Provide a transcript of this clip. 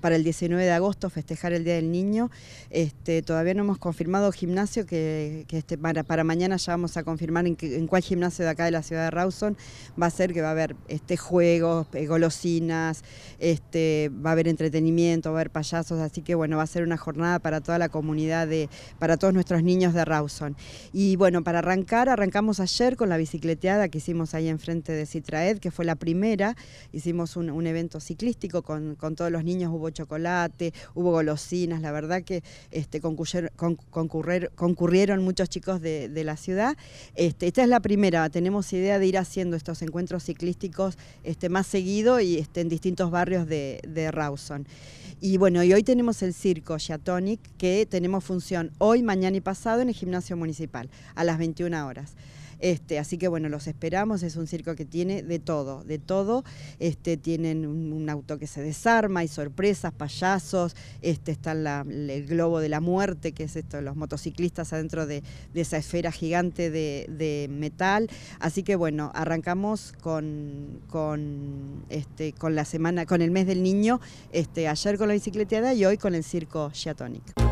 para el 19 de agosto, festejar el Día del Niño. Este, todavía no hemos confirmado gimnasio, que, este, para, mañana ya vamos a confirmar en, cuál gimnasio de acá de la ciudad de Rawson va a ser, que va a haber este, juegos, eh, golosinas, este, va a haber entretenimiento, va a haber payasos, así que bueno, va a ser una jornada para toda la comunidad, de, para todos nuestros niños de Rawson. Y bueno, para arrancar, arrancamos ayer con la bicicleteada que hicimos ahí enfrente de Citraed, que fue la primera, hicimos un, evento ciclístico con, con los niños hubo chocolate, hubo golosinas, la verdad que este, concurrieron, concurrieron muchos chicos de, la ciudad. Este, esta es la primera, tenemos idea de ir haciendo estos encuentros ciclísticos este, más seguido y este, en distintos barrios de, de Rawson. Y bueno, y hoy tenemos el circo Yatonic, que tenemos función hoy, mañana y pasado en el gimnasio municipal, a las 21 horas. Este, así que bueno, los esperamos, es un circo que tiene de todo, de todo. Este, tienen un, auto que se desarma, hay sorpresas, payasos, este, está el globo de la muerte, que es esto, los motociclistas adentro de, esa esfera gigante de, metal. Así que bueno, arrancamos este, con, la semana, con el mes del niño, este, ayer con la bicicleteada y hoy con el circo Giatonic.